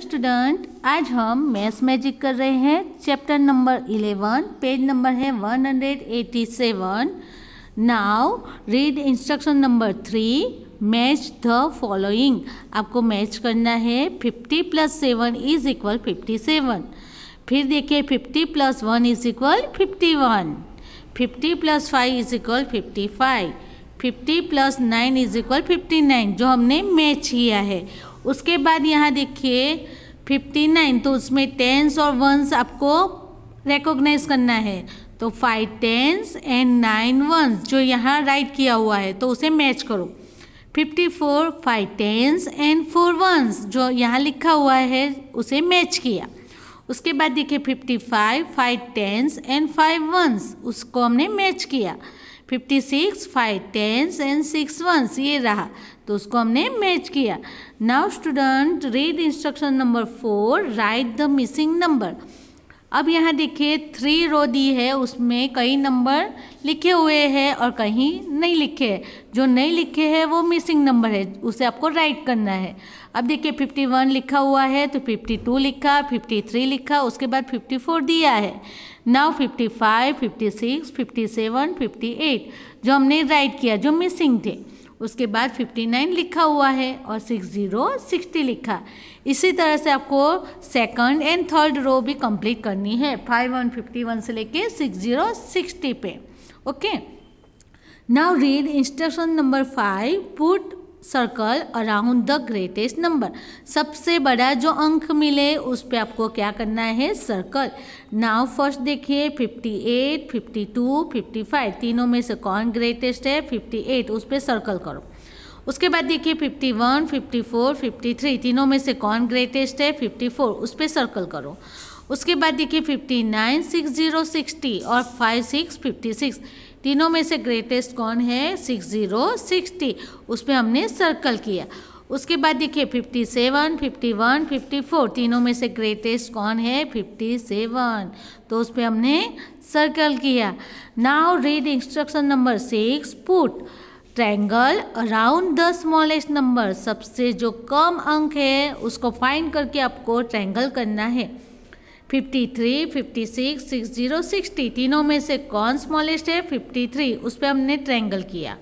Student आज हम maths magic कर रहे हैं चैप्टर नंबर 11 पेज नंबर है 187 now read instruction number three match the following आपको मैच करना है 50 plus seven is equal fifty seven फिर देखिए 50 plus one is equal fifty one fifty plus five is equal fifty five fifty plus nine is equal fifty nine जो हमने match किया है उसके बाद यहाँ देखिए फिफ्टी नाइन तो उसमें टेंस और वंस आपको रिकोगनाइज करना है तो five tens and nine ones जो यहाँ राइट किया हुआ है तो उसे मैच करो fifty four five tens and four ones जो यहाँ लिखा हुआ है उसे मैच किया उसके बाद देखिए fifty five five tens and five ones उसको हमने मैच किया fifty six five tens and six ones ये रहा तो उसको हमने मैच किया now student read instruction number four write the missing number अब यहाँ देखिए थ्री रो दी है उसमें कई नंबर लिखे हुए हैं और कहीं नहीं लिखे हैं जो नहीं लिखे हैं वो मिसिंग नंबर है उसे आपको राइट करना है अब देखिए फिफ्टी वन लिखा हुआ है तो फिफ्टी टू लिखा फिफ्टी थ्री लिखा उसके बाद फिफ्टी फोर दिया है नाउ 55, 56, 57, 58 जो हमने राइट किया जो मिसिंग थे उसके बाद 59 लिखा हुआ है और 60, 60 लिखा इसी तरह से आपको सेकंड एंड थर्ड रो भी कंप्लीट करनी है 51, 51 से लेके 60, 60 पे okay now read instruction number five put circle around the greatest number सबसे बड़ा जो अंक मिले उस पर आपको क्या करना है सर्कल नाव फर्स्ट देखिए 58, 52, 55 तीनों में से कौन ग्रेटेस्ट है 58 उस पर सर्कल करो उसके बाद देखिए 51, 54, 53 तीनों में से कौन ग्रेटेस्ट है 54 उस पर सर्कल करो उसके बाद देखिए 59, 60, 60 और 56, 56 तीनों में से ग्रेटेस्ट कौन है सिक्स ज़ीरो सिक्सटी उसमें हमने सर्कल किया उसके बाद देखिए fifty seven fifty one fifty four तीनों में से ग्रेटेस्ट कौन है फिफ्टी सेवन तो उस पर हमने सर्कल किया now read instruction number six put triangle around the smallest number सबसे जो कम अंक है उसको फाइंड करके आपको ट्रैंगल करना है fifty three fifty six six zero sixty तीनों में से कौन स्मॉलेस्ट है फिफ्टी थ्री उस पर हमने ट्रैंगल किया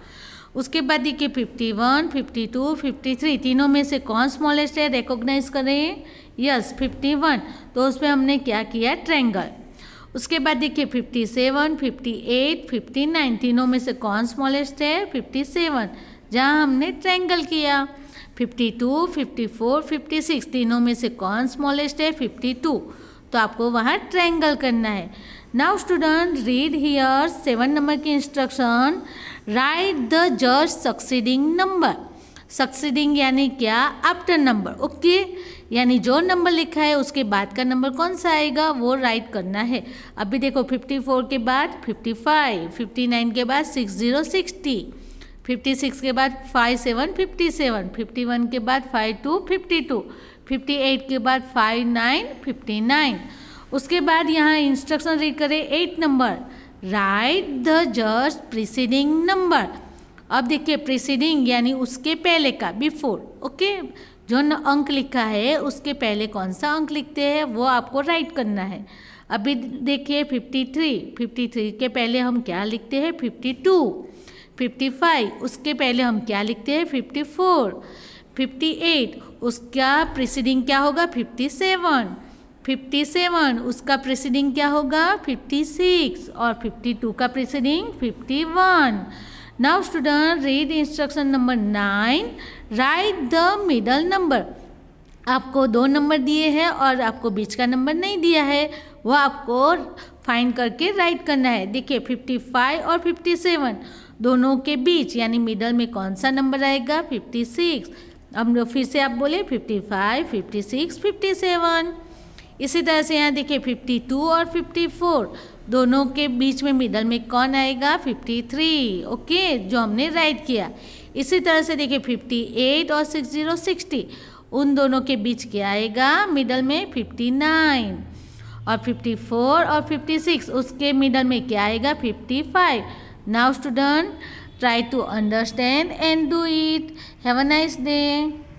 उसके बाद देखिए fifty one fifty two fifty three तीनों में से कौन स्मॉलेस्ट है रिकोगनाइज करें यस फिफ्टी वन तो उस पर हमने क्या किया ट्रैंगल उसके बाद देखिए fifty seven fifty eight fifty nine तीनों में से कौन स्मॉलेस्ट है फिफ्टी सेवन जहाँ हमने ट्रैंगल किया fifty two fifty four fifty six तीनों में से कौन स्मॉलेस्ट है फिफ्टी टू तो आपको वहाँ ट्रैंगल करना है now student read here seven number की instruction write the just succeeding number succeeding यानी क्या आफ्टर नंबर ओके यानी जो नंबर लिखा है उसके बाद का नंबर कौन सा आएगा वो राइट करना है अभी देखो 54 के बाद 55, 59 के बाद 60, 60, 56 के बाद 5757, 51 के बाद 52, 52, फिफ्टी एट के बाद फाइव नाइन फिफ्टी नाइन उसके बाद यहाँ इंस्ट्रक्शन रीड करें eight number write the just preceding number अब देखिए प्रिसीडिंग यानी उसके पहले का बिफोर ओके जो अंक लिखा है उसके पहले कौन सा अंक लिखते हैं वो आपको राइट करना है अभी देखिए 53 53 के पहले हम क्या लिखते हैं 52 55 उसके पहले हम क्या लिखते हैं 54 58 उसका प्रिसीडिंग क्या होगा 57 57 उसका प्रिसीडिंग क्या होगा 56 और 52 का preceding 51 now student read instruction number nine write the middle number आपको दो नंबर दिए हैं और आपको बीच का नंबर नहीं दिया है वह आपको फाइंड करके राइट करना है देखिए 55 और 57 दोनों के बीच यानी मिडल में कौन सा नंबर आएगा 56 अब फिर से आप बोले fifty five fifty six fifty seven इसी तरह से यहाँ देखिए फिफ्टी टू और फिफ्टी फोर दोनों के बीच में मिडल में कौन आएगा फिफ्टी थ्री ओके जो हमने राइट किया इसी तरह से देखिए फिफ्टी एट और सिक्स जीरो सिक्सटी उन दोनों के बीच क्या आएगा मिडल में फिफ्टी नाइन और फिफ्टी फोर और फिफ्टी सिक्स उसके मिडल में क्या आएगा fifty five now student Try to understand and do it. Have a nice day.